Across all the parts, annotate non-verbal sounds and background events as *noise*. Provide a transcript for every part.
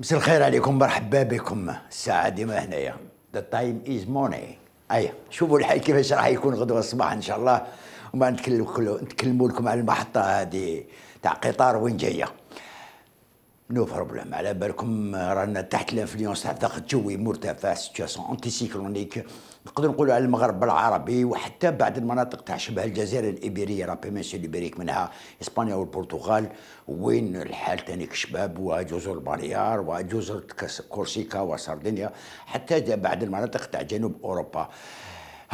مساء الخير عليكم مرحبا بكم الساعة ديما هنايا ذا تايم از موني ايا شوفوا الحال كيفاش راح يكون غدوة الصباح ان شاء الله وما نتكلموا نتكلموا لكم على المحطة هذه تاع قطار وين جاية نو بروبليم على بالكم رانا تحت لانفلونس تاع الضغط الجوي مرتفع سيتياسيون انتي سيكلونيك نقدر نقولوا على المغرب العربي وحتى بعض المناطق تاع شبه الجزائر الايبيريه لا بيمنسول الايبيريك منها اسبانيا والبرتغال وين الحال تانيك شباب وجزر البريار وجزر كورسيكا وساردينيا حتى بعض المناطق تاع جنوب اوروبا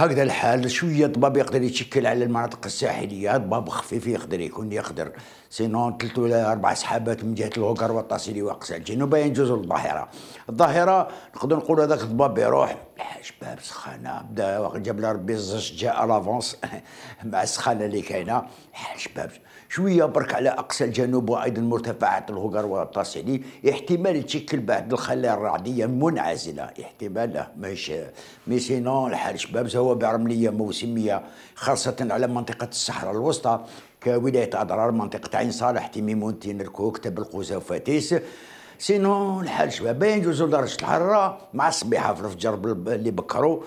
هكذا الحال شويه ضباب يقدر يتشكل على المناطق الساحليه ضباب خفيف يقدر يكون يقدر سينون ثلاث ولا اربع سحابات من جهه الهوكر والتاسيلي واقصى الجنوبيه يجوز الظاهره الظاهره نقدر نقول هذاك الضباب يروح الحاج باب سخانه بدا جاب لها ربي الزج جاء لافونس *laughs* مع السخانه اللي كاينه الحاج باب شويه برك على اقصى الجنوب وايضا مرتفعات الهوكر والتصعيدي احتمال تشكل بعد الخلايا الرعديه منعزله احتمال مش مي سينون الحاج باب زوابع رمليه موسميه خاصه على منطقه الصحراء الوسطى كولايه اضرار منطقه عين صالح تيميمونتين الكوكتب القوزه وفاتيس سينو الحال باين جوزو درجه الحراره مع الصبيحه في الفجر اللي بكروا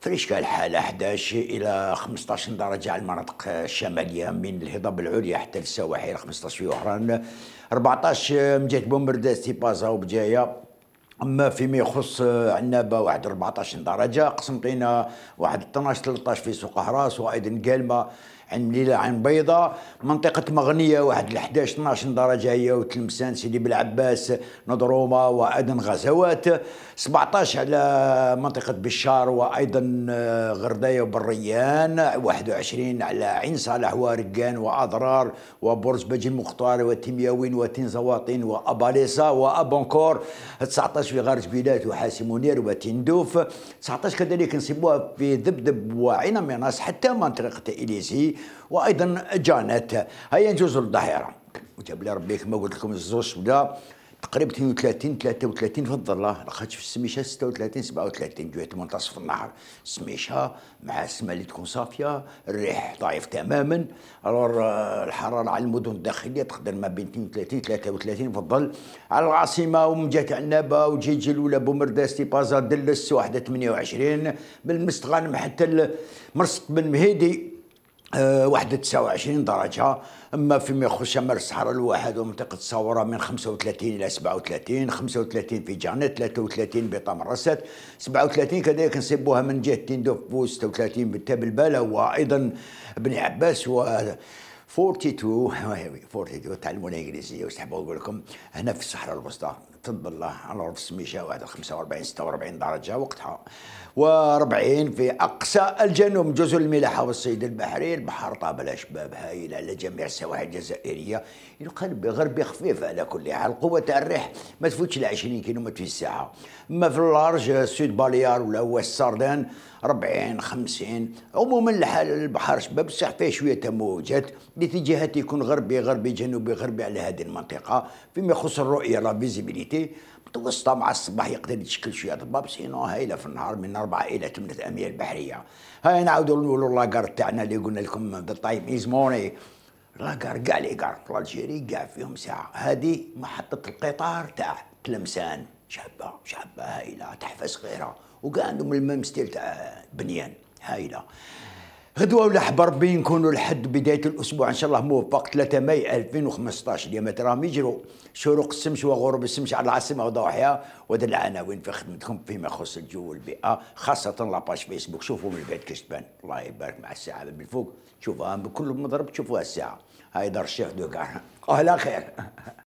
فريشكا الحالة 11 إلى 15 درجة على المناطق الشمالية من الهضاب العليا حتى للسواحل 15 في وحران 14 من جهة بومرداس بازا وبجاية اما فيما يخص عنابه واحد 14 درجه قسنطينه واحد 12 13 في سوق هراس وايضا قالمه عند ليلة عين بيضاء منطقة مغنية واحد 11 12 درجة هي وتلمسان سيدي بلعباس نضرومة وأدن غزوات 17 على منطقة بشار وأيضا آه، غرداية وبريان 21 على عين صالح ورقان وأضرار وبرج بجي المختار وتيمياوين وتنزواطين وأباليسا وأبونكور 19 في غار جبيلات وحاسي منير وتندوف 19 كذلك نصيبوها في ذبذب وعين مناص حتى منطقة إليسي وايضا جانات هيا نجوز للظهيره وجاب لي ربي كما قلت لكم الزوج بدا تقريبا 32 33 فضل الله لقيت في السميشه 36 37 جويت منتصف النهار السميشه مع السماء اللي تكون صافيه الريح ضعيف تماما الور الحراره على المدن الداخليه تقدر ما بين 32 33 فضل على العاصمه ومن جهه عنابه وجيجل ولا بومرداس تي بازا دلس واحده 28 من المستغانم حتى مرسق بن مهيدي آه، واحد 29 درجة أما فيما يخص شمال الصحراء الواحد ومنطقة الصورة من 35 إلى 37 35 في جانت 33 بطمرست 37 كذلك نصيبوها من جهة تندوف و 36 بالبلة وأيضا بني عباس و 42 42 تعلموا الانجليزيه وسحب نقول لكم هنا في الصحراء الوسطى تفضل الله على رف السميشه واحد 45 46 درجه وقتها و40 في اقصى الجنوب جزر الملاحه والصيد البحري البحر طاب على شباب هايل على جميع السواحل الجزائريه القلب غربي خفيف على كل حال قوه الريح ما تفوتش ال 20 كيلو في الساعه اما في اللارج سود باليار ولا ويست ساردان 40 50 عموما الحال البحر شباب صح فيه شويه موجات لاتجاهات يكون غربي غربي جنوبي غربي على هذه المنطقه فيما يخص الرؤيه لا فيزيبيليتي متوسطه مع الصباح يقدر يتشكل شويه ضباب سينو هايله في النهار من اربعه الى ثمانيه اميال البحريه هاي نعاودوا نقولوا لاكار تاعنا اللي قلنا لكم ذا تايم از موني لاكار كاع لي كار في الجيري كاع فيهم ساعه هذه محطه القطار تاع تلمسان شابه شابه هايله تحفه صغيره وكاع عندهم الميم ستيل تاع بنيان هايله غدوه ولا حبر بي نكونوا لحد بدايه الاسبوع ان شاء الله موفق 3 ماي 2015 ديما تراهم يجروا شروق الشمس وغروب الشمس على العاصمه وضواحيها وهذا العناوين في خدمتكم فيما يخص الجو والبيئه خاصه لاباج فيسبوك شوفوا من بعد كيش تبان الله يبارك مع الساعه من فوق شوفوها بكل مضرب تشوفوها الساعه هاي دار الشيخ دوكا اهلا خير